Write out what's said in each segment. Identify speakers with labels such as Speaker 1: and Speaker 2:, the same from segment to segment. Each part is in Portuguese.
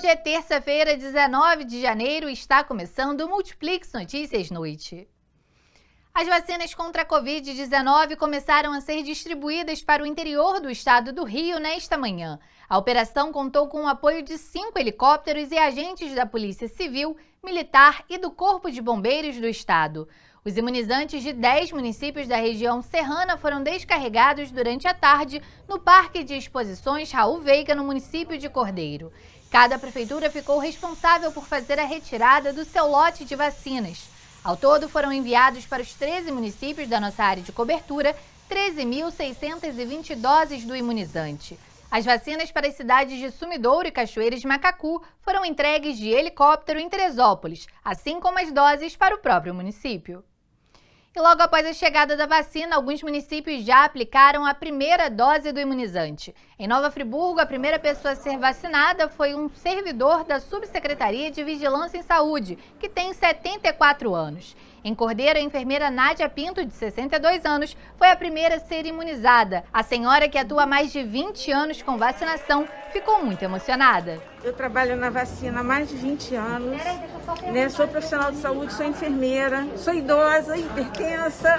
Speaker 1: Hoje é terça-feira, 19 de janeiro, e está começando o Multiplex Notícias Noite. As vacinas contra a Covid-19 começaram a ser distribuídas para o interior do estado do Rio nesta manhã. A operação contou com o apoio de cinco helicópteros e agentes da Polícia Civil, Militar e do Corpo de Bombeiros do estado. Os imunizantes de 10 municípios da região serrana foram descarregados durante a tarde no Parque de Exposições Raul Veiga, no município de Cordeiro. Cada prefeitura ficou responsável por fazer a retirada do seu lote de vacinas. Ao todo, foram enviados para os 13 municípios da nossa área de cobertura 13.620 doses do imunizante. As vacinas para as cidades de Sumidouro e Cachoeiras de Macacu foram entregues de helicóptero em Teresópolis, assim como as doses para o próprio município. E logo após a chegada da vacina, alguns municípios já aplicaram a primeira dose do imunizante. Em Nova Friburgo, a primeira pessoa a ser vacinada foi um servidor da Subsecretaria de Vigilância em Saúde, que tem 74 anos. Em Cordeiro, a enfermeira Nádia Pinto, de 62 anos, foi a primeira a ser imunizada. A senhora, que atua há mais de 20 anos com vacinação,
Speaker 2: ficou muito emocionada. Eu trabalho na vacina há mais de 20 anos, né? sou profissional de saúde, sou enfermeira, sou idosa, hipertensa,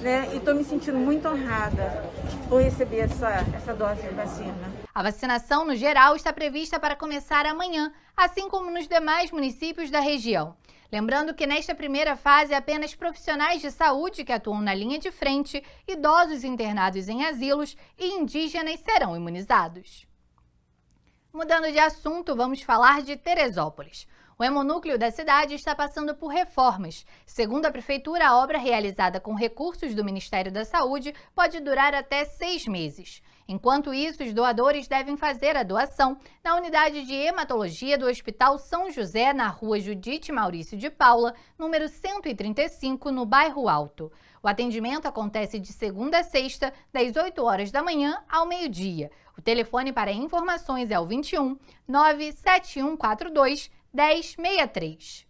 Speaker 2: né? E estou me sentindo muito honrada por receber essa, essa dose de vacina.
Speaker 1: A vacinação, no geral, está prevista para começar amanhã, assim como nos demais municípios da região. Lembrando que nesta primeira fase, apenas profissionais de saúde que atuam na linha de frente, idosos internados em asilos e indígenas serão imunizados. Mudando de assunto, vamos falar de Teresópolis. O hemonúcleo da cidade está passando por reformas. Segundo a prefeitura, a obra realizada com recursos do Ministério da Saúde pode durar até seis meses. Enquanto isso, os doadores devem fazer a doação na unidade de hematologia do Hospital São José, na rua Judite Maurício de Paula, número 135, no bairro Alto. O atendimento acontece de segunda a sexta, das 8 horas da manhã ao meio-dia. O telefone para informações é o 21 97142 1063.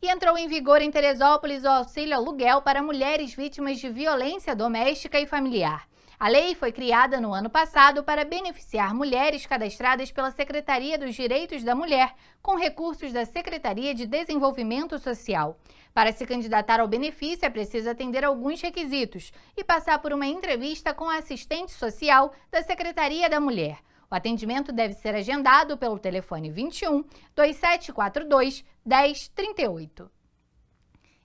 Speaker 1: E entrou em vigor em Teresópolis o auxílio aluguel para mulheres vítimas de violência doméstica e familiar. A lei foi criada no ano passado para beneficiar mulheres cadastradas pela Secretaria dos Direitos da Mulher com recursos da Secretaria de Desenvolvimento Social. Para se candidatar ao benefício, é preciso atender alguns requisitos e passar por uma entrevista com a assistente social da Secretaria da Mulher. O atendimento deve ser agendado pelo telefone 21 2742 1038.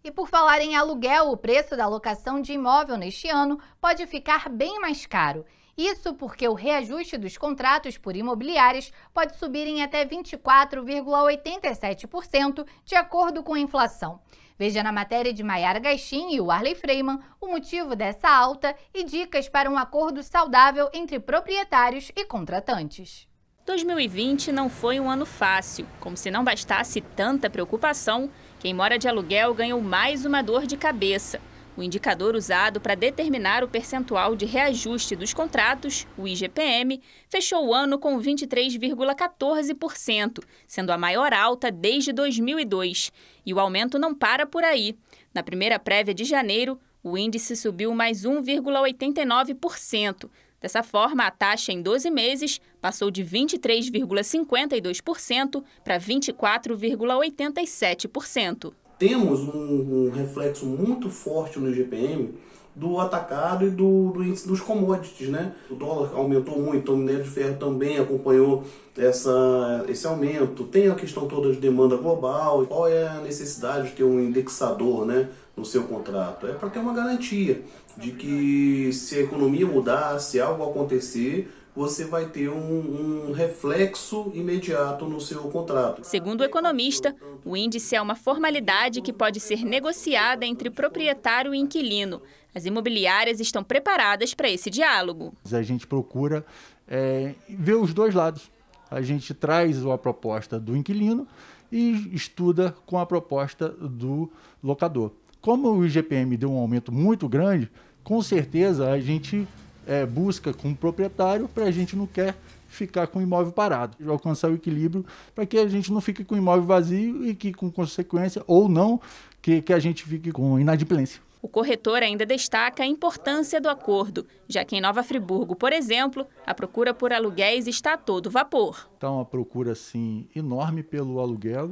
Speaker 1: E por falar em aluguel, o preço da locação de imóvel neste ano pode ficar bem mais caro. Isso porque o reajuste dos contratos por imobiliários pode subir em até 24,87%, de acordo com a inflação. Veja na matéria de Maiara Gaixin e o Arley Freeman o motivo dessa alta e dicas para um acordo saudável entre proprietários e contratantes.
Speaker 2: 2020 não foi um ano fácil. Como se não bastasse tanta preocupação, quem mora de aluguel ganhou mais uma dor de cabeça. O indicador usado para determinar o percentual de reajuste dos contratos, o IGPM, fechou o ano com 23,14%, sendo a maior alta desde 2002. E o aumento não para por aí. Na primeira prévia de janeiro, o índice subiu mais 1,89%, Dessa forma, a taxa em 12 meses passou de 23,52% para 24,87%
Speaker 3: temos um, um reflexo muito forte no IGPM do atacado e do, do índice dos commodities, né? O dólar aumentou muito, o minério de ferro também acompanhou essa, esse aumento. Tem a questão toda de demanda global, qual é a necessidade de ter um indexador, né, no seu contrato? É para ter uma garantia de que se a economia mudar, se algo acontecer, você vai ter um, um, reflexo imediato no seu contrato.
Speaker 2: Segundo o economista, o índice é uma formalidade que pode ser negociada entre proprietário e inquilino. As imobiliárias estão preparadas para esse diálogo.
Speaker 4: A gente procura é, ver os dois lados. A gente traz a proposta do inquilino e estuda com a proposta do locador. Como o IGPM deu um aumento muito grande, com certeza a gente é, busca com o proprietário para a gente não quer ficar com o imóvel parado, alcançar o equilíbrio para que a gente não fique com o imóvel vazio e que com consequência ou não que, que a gente fique com inadimplência.
Speaker 2: O corretor ainda destaca a importância do acordo, já que em Nova Friburgo, por exemplo, a procura por aluguéis está a todo vapor.
Speaker 4: Está uma procura assim enorme pelo aluguel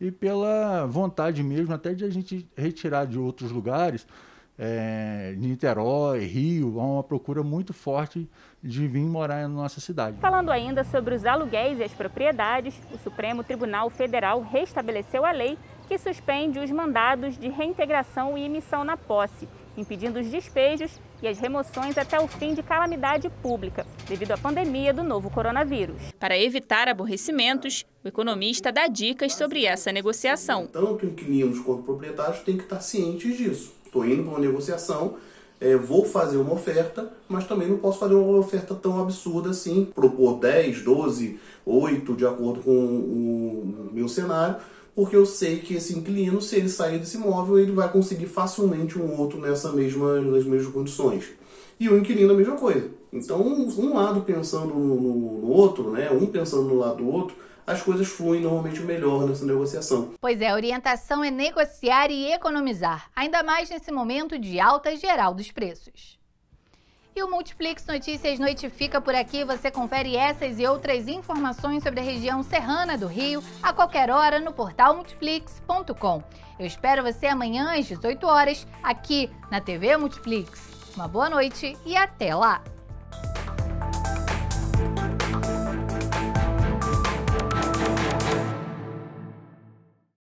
Speaker 4: e pela vontade mesmo até de a gente retirar de outros lugares é, Niterói, Rio, há uma procura muito forte de vir morar na nossa cidade.
Speaker 2: Falando ainda sobre os aluguéis e as propriedades, o Supremo Tribunal Federal restabeleceu a lei que suspende os mandados de reintegração e emissão na posse, impedindo os despejos e as remoções até o fim de calamidade pública, devido à pandemia do novo coronavírus. Para evitar aborrecimentos, o economista dá dicas sobre essa negociação.
Speaker 3: Tanto inquilinos quanto proprietários têm que estar cientes disso estou indo para uma negociação, é, vou fazer uma oferta, mas também não posso fazer uma oferta tão absurda assim, propor 10, 12, 8 de acordo com o meu cenário, porque eu sei que esse inquilino, se ele sair desse imóvel, ele vai conseguir facilmente um outro nessa mesma, nas mesmas condições e o inquilino a mesma coisa. Então, um lado pensando no, no outro, né? um pensando no lado do outro, as coisas fluem normalmente melhor nessa negociação.
Speaker 1: Pois é, a orientação é negociar e economizar, ainda mais nesse momento de alta geral dos preços. E o Multiplix Notícias Noite fica por aqui. Você confere essas e outras informações sobre a região serrana do Rio a qualquer hora no portal multiplix.com. Eu espero você amanhã às 18 horas aqui na TV Multiplix. Uma boa noite e até lá!